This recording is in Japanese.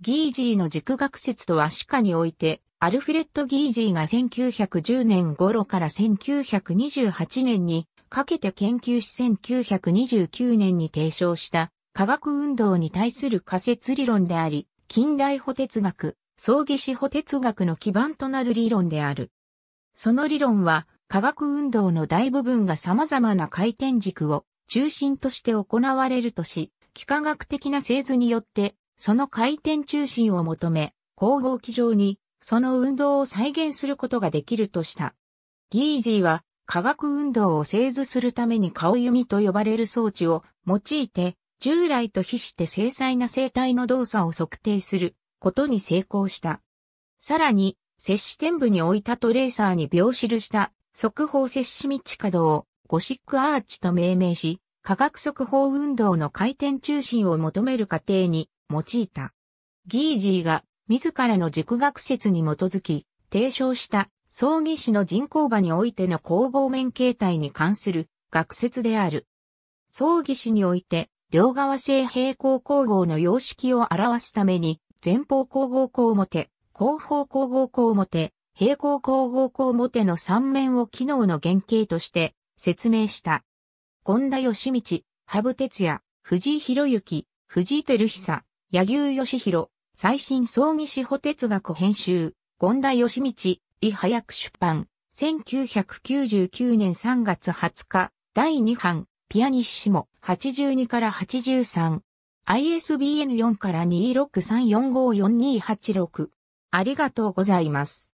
ギージーの軸学説とは歯科において、アルフレッド・ギージーが1910年頃から1928年にかけて研究し1929年に提唱した科学運動に対する仮説理論であり、近代補哲学、葬儀師補哲学の基盤となる理論である。その理論は、科学運動の大部分が様々な回転軸を中心として行われるとし、幾何学的な製図によってその回転中心を求め、光合機上にその運動を再現することができるとした。ギージーは化学運動を製図するために顔弓と呼ばれる装置を用いて、従来と比して精細な生体の動作を測定することに成功した。さらに、摂氏点部に置いたトレーサーに描記した速報摂氏道働をゴシックアーチと命名し、化学速報運動の回転中心を求める過程に用いた。ギージーが自らの軸学説に基づき提唱した葬儀師の人工場においての光合面形態に関する学説である。葬儀師において両側性平行光合の様式を表すために前方光合光表、後方光合光表、平行光合光表の3面を機能の原型として説明した。権田義道、羽生哲也、藤井博之、藤井照久、柳生義弘、最新葬儀司法哲学編集、権田義道、李早く出版、1999年3月20日、第2版、ピアニッシモ、82から83。ISBN4 から2634554286。ありがとうございます。